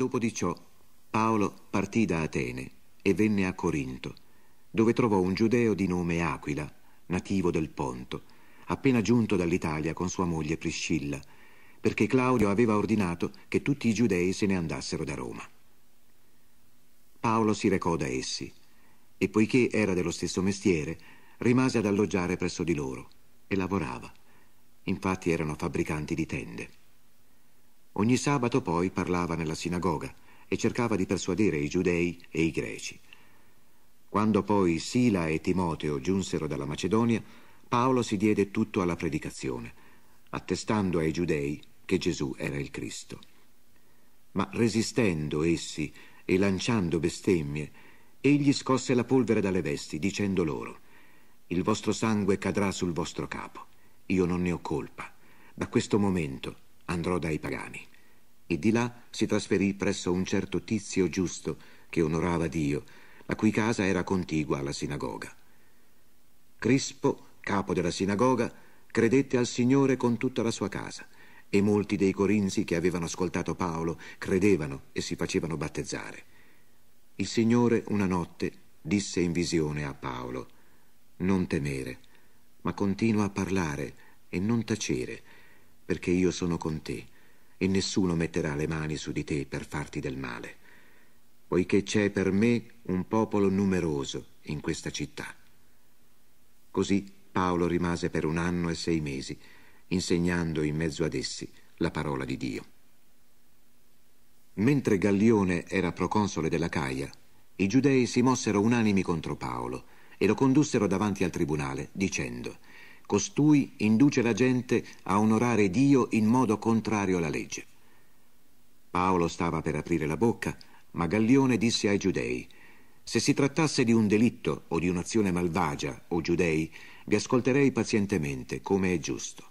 Dopo di ciò Paolo partì da Atene e venne a Corinto, dove trovò un giudeo di nome Aquila, nativo del Ponto, appena giunto dall'Italia con sua moglie Priscilla, perché Claudio aveva ordinato che tutti i giudei se ne andassero da Roma. Paolo si recò da essi e poiché era dello stesso mestiere, rimase ad alloggiare presso di loro e lavorava. Infatti erano fabbricanti di tende. Ogni sabato poi parlava nella sinagoga e cercava di persuadere i giudei e i greci. Quando poi Sila e Timoteo giunsero dalla Macedonia, Paolo si diede tutto alla predicazione, attestando ai giudei che Gesù era il Cristo. Ma resistendo essi e lanciando bestemmie, egli scosse la polvere dalle vesti, dicendo loro, Il vostro sangue cadrà sul vostro capo, io non ne ho colpa. Da questo momento andrò dai pagani. E di là si trasferì presso un certo tizio giusto che onorava Dio, la cui casa era contigua alla sinagoga. Crispo, capo della sinagoga, credette al Signore con tutta la sua casa e molti dei corinzi che avevano ascoltato Paolo credevano e si facevano battezzare. Il Signore una notte disse in visione a Paolo, non temere, ma continua a parlare e non tacere, perché io sono con te e nessuno metterà le mani su di te per farti del male, poiché c'è per me un popolo numeroso in questa città. Così Paolo rimase per un anno e sei mesi, insegnando in mezzo ad essi la parola di Dio. Mentre Gallione era proconsole della Caia, i giudei si mossero unanimi contro Paolo e lo condussero davanti al tribunale, dicendo Costui induce la gente a onorare Dio in modo contrario alla legge. Paolo stava per aprire la bocca, ma Gallione disse ai giudei, se si trattasse di un delitto o di un'azione malvagia, o giudei, vi ascolterei pazientemente, come è giusto.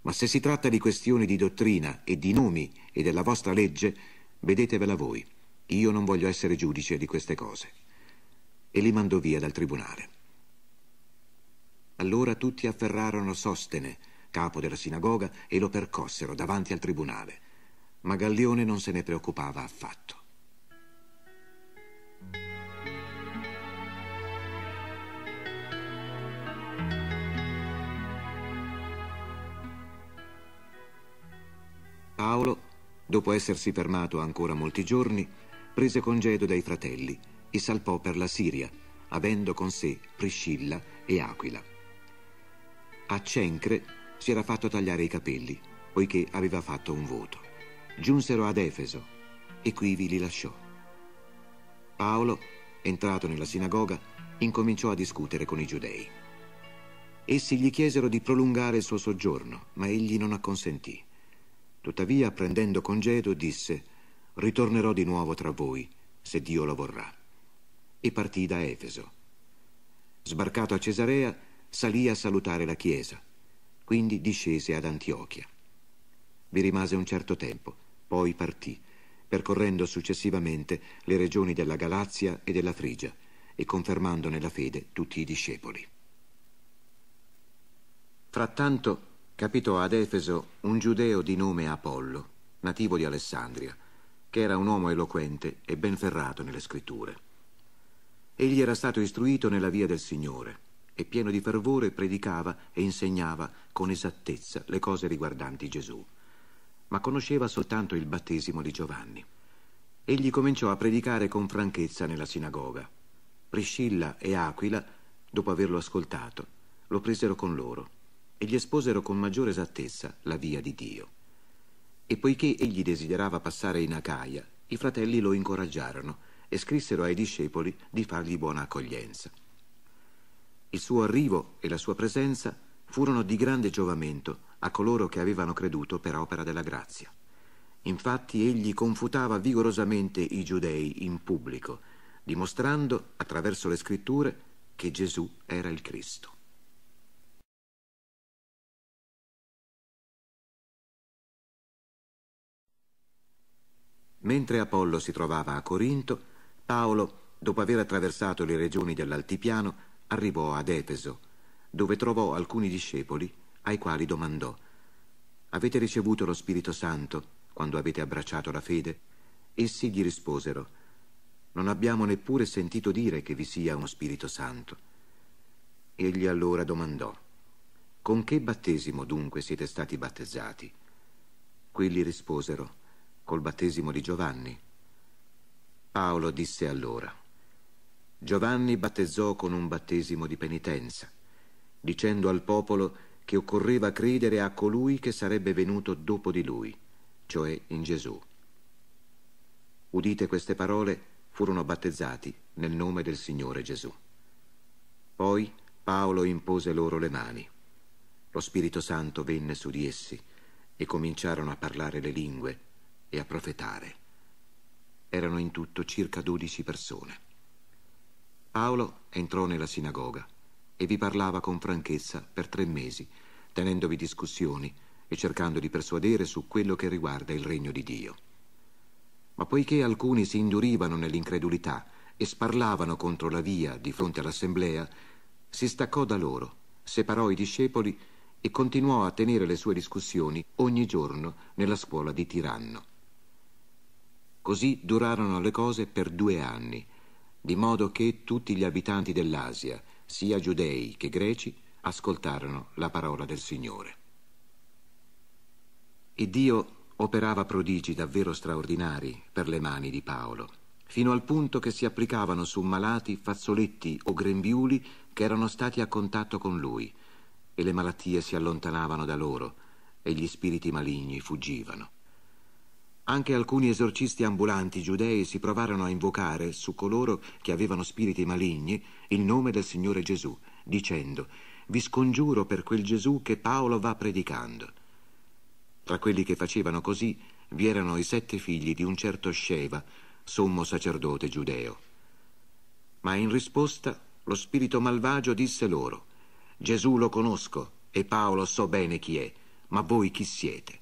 Ma se si tratta di questioni di dottrina e di nomi e della vostra legge, vedetevela voi. Io non voglio essere giudice di queste cose. E li mandò via dal tribunale. Allora tutti afferrarono Sostene, capo della sinagoga, e lo percossero davanti al tribunale. Ma Gallione non se ne preoccupava affatto. Paolo, dopo essersi fermato ancora molti giorni, prese congedo dai fratelli e salpò per la Siria, avendo con sé Priscilla e Aquila. A Cencre si era fatto tagliare i capelli, poiché aveva fatto un voto. Giunsero ad Efeso e quivi li lasciò. Paolo, entrato nella sinagoga, incominciò a discutere con i giudei. Essi gli chiesero di prolungare il suo soggiorno, ma egli non acconsentì. Tuttavia, prendendo congedo, disse, ritornerò di nuovo tra voi, se Dio lo vorrà. E partì da Efeso. Sbarcato a Cesarea, salì a salutare la chiesa, quindi discese ad Antiochia. Vi rimase un certo tempo, poi partì, percorrendo successivamente le regioni della Galazia e della Frigia e confermando nella fede tutti i discepoli. Frattanto capitò ad Efeso un giudeo di nome Apollo, nativo di Alessandria, che era un uomo eloquente e ben ferrato nelle scritture. Egli era stato istruito nella via del Signore e pieno di fervore predicava e insegnava con esattezza le cose riguardanti Gesù. Ma conosceva soltanto il battesimo di Giovanni. Egli cominciò a predicare con franchezza nella sinagoga. Priscilla e Aquila, dopo averlo ascoltato, lo presero con loro e gli esposero con maggiore esattezza la via di Dio. E poiché egli desiderava passare in Acaia, i fratelli lo incoraggiarono e scrissero ai discepoli di fargli buona accoglienza. Il suo arrivo e la sua presenza furono di grande giovamento a coloro che avevano creduto per opera della grazia. Infatti egli confutava vigorosamente i giudei in pubblico, dimostrando attraverso le scritture che Gesù era il Cristo. Mentre Apollo si trovava a Corinto, Paolo, dopo aver attraversato le regioni dell'altipiano, arrivò ad Efeso, dove trovò alcuni discepoli ai quali domandò Avete ricevuto lo Spirito Santo quando avete abbracciato la fede? Essi gli risposero Non abbiamo neppure sentito dire che vi sia uno Spirito Santo. Egli allora domandò Con che battesimo dunque siete stati battezzati? Quelli risposero Col battesimo di Giovanni. Paolo disse allora Giovanni battezzò con un battesimo di penitenza, dicendo al popolo che occorreva credere a colui che sarebbe venuto dopo di lui, cioè in Gesù. Udite queste parole, furono battezzati nel nome del Signore Gesù. Poi Paolo impose loro le mani. Lo Spirito Santo venne su di essi e cominciarono a parlare le lingue e a profetare. Erano in tutto circa dodici persone. Paolo entrò nella sinagoga e vi parlava con franchezza per tre mesi, tenendovi discussioni e cercando di persuadere su quello che riguarda il regno di Dio. Ma poiché alcuni si indurivano nell'incredulità e sparlavano contro la via di fronte all'assemblea, si staccò da loro, separò i discepoli e continuò a tenere le sue discussioni ogni giorno nella scuola di Tiranno. Così durarono le cose per due anni di modo che tutti gli abitanti dell'Asia, sia giudei che greci, ascoltarono la parola del Signore. E Dio operava prodigi davvero straordinari per le mani di Paolo, fino al punto che si applicavano su malati fazzoletti o grembiuli che erano stati a contatto con lui, e le malattie si allontanavano da loro, e gli spiriti maligni fuggivano. Anche alcuni esorcisti ambulanti giudei si provarono a invocare su coloro che avevano spiriti maligni il nome del Signore Gesù, dicendo, vi scongiuro per quel Gesù che Paolo va predicando. Tra quelli che facevano così vi erano i sette figli di un certo Sceva, sommo sacerdote giudeo. Ma in risposta lo spirito malvagio disse loro, Gesù lo conosco e Paolo so bene chi è, ma voi chi siete?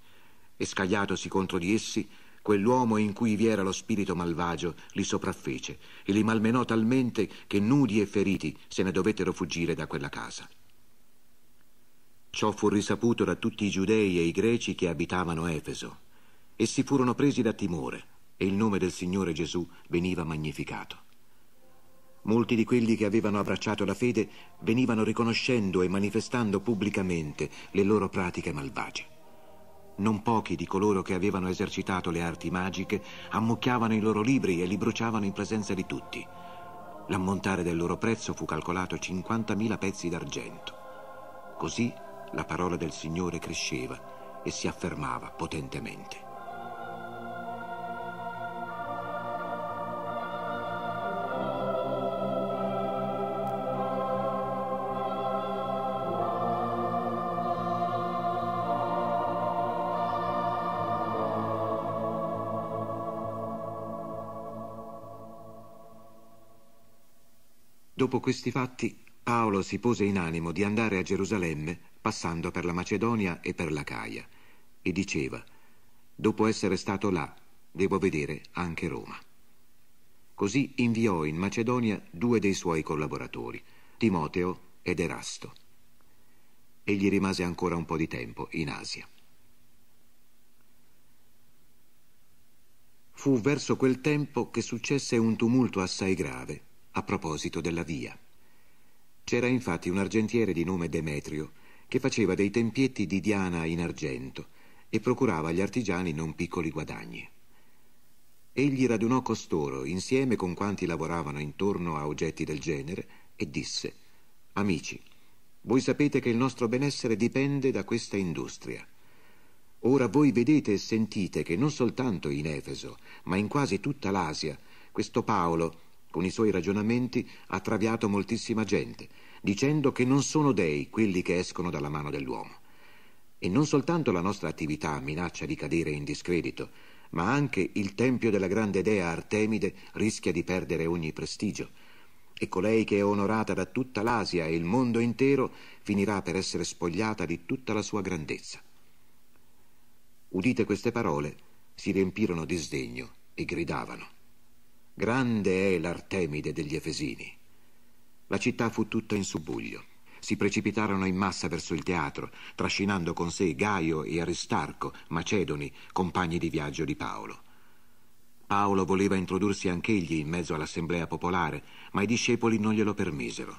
e scagliatosi contro di essi, quell'uomo in cui vi era lo spirito malvagio li sopraffece e li malmenò talmente che nudi e feriti se ne dovettero fuggire da quella casa. Ciò fu risaputo da tutti i giudei e i greci che abitavano Efeso. Essi furono presi da timore e il nome del Signore Gesù veniva magnificato. Molti di quelli che avevano abbracciato la fede venivano riconoscendo e manifestando pubblicamente le loro pratiche malvagie non pochi di coloro che avevano esercitato le arti magiche ammucchiavano i loro libri e li bruciavano in presenza di tutti. L'ammontare del loro prezzo fu calcolato 50.000 pezzi d'argento. Così la parola del Signore cresceva e si affermava potentemente. Dopo questi fatti, Paolo si pose in animo di andare a Gerusalemme, passando per la Macedonia e per la Caia, e diceva, dopo essere stato là, devo vedere anche Roma. Così inviò in Macedonia due dei suoi collaboratori, Timoteo ed Erasto. Egli rimase ancora un po' di tempo in Asia. Fu verso quel tempo che successe un tumulto assai grave a proposito della via. C'era infatti un argentiere di nome Demetrio che faceva dei tempietti di diana in argento e procurava agli artigiani non piccoli guadagni. Egli radunò costoro insieme con quanti lavoravano intorno a oggetti del genere e disse Amici, voi sapete che il nostro benessere dipende da questa industria. Ora voi vedete e sentite che non soltanto in Efeso, ma in quasi tutta l'Asia, questo Paolo, con i suoi ragionamenti ha traviato moltissima gente, dicendo che non sono dei quelli che escono dalla mano dell'uomo. E non soltanto la nostra attività minaccia di cadere in discredito, ma anche il tempio della grande dea Artemide rischia di perdere ogni prestigio. E colei che è onorata da tutta l'Asia e il mondo intero finirà per essere spogliata di tutta la sua grandezza. Udite queste parole, si riempirono di sdegno e gridavano. Grande è l'Artemide degli Efesini. La città fu tutta in subbuglio. Si precipitarono in massa verso il teatro, trascinando con sé Gaio e Aristarco, macedoni, compagni di viaggio di Paolo. Paolo voleva introdursi anch'egli in mezzo all'assemblea popolare, ma i discepoli non glielo permisero.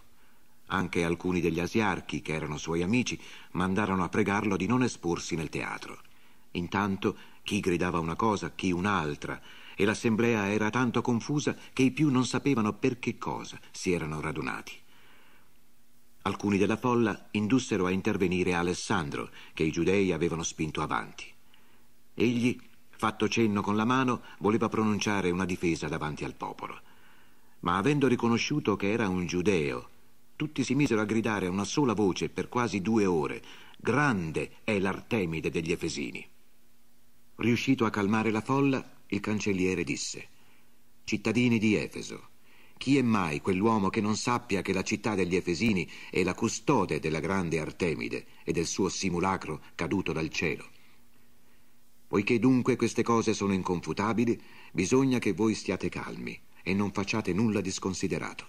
Anche alcuni degli asiarchi, che erano suoi amici, mandarono a pregarlo di non esporsi nel teatro. Intanto chi gridava una cosa, chi un'altra, e l'assemblea era tanto confusa che i più non sapevano per che cosa si erano radunati. Alcuni della folla indussero a intervenire Alessandro, che i giudei avevano spinto avanti. Egli, fatto cenno con la mano, voleva pronunciare una difesa davanti al popolo. Ma avendo riconosciuto che era un giudeo, tutti si misero a gridare a una sola voce per quasi due ore, grande è l'Artemide degli Efesini. Riuscito a calmare la folla, il cancelliere disse, Cittadini di Efeso, chi è mai quell'uomo che non sappia che la città degli Efesini è la custode della grande Artemide e del suo simulacro caduto dal cielo? Poiché dunque queste cose sono inconfutabili, bisogna che voi stiate calmi e non facciate nulla di sconsiderato.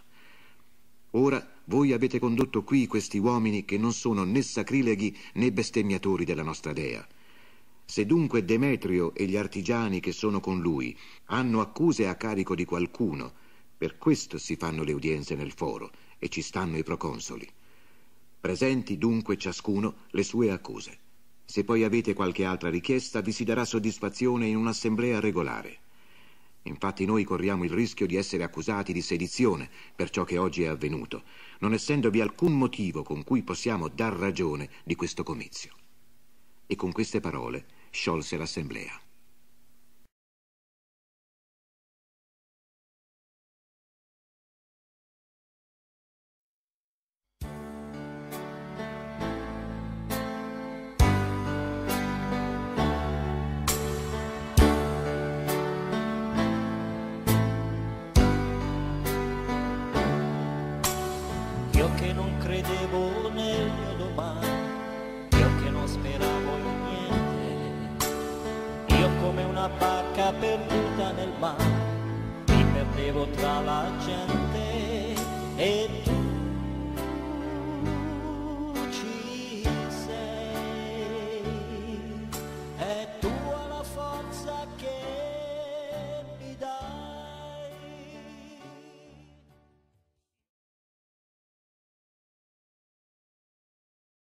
Ora voi avete condotto qui questi uomini che non sono né sacrileghi né bestemmiatori della nostra Dea, se dunque Demetrio e gli artigiani che sono con lui hanno accuse a carico di qualcuno, per questo si fanno le udienze nel foro e ci stanno i proconsoli. Presenti dunque ciascuno le sue accuse. Se poi avete qualche altra richiesta, vi si darà soddisfazione in un'assemblea regolare. Infatti noi corriamo il rischio di essere accusati di sedizione per ciò che oggi è avvenuto, non essendovi alcun motivo con cui possiamo dar ragione di questo comizio. E con queste parole sciolse l'assemblea. Io che non credevo nel mio domani una barca perduta nel mare, mi perdevo tra la gente e tu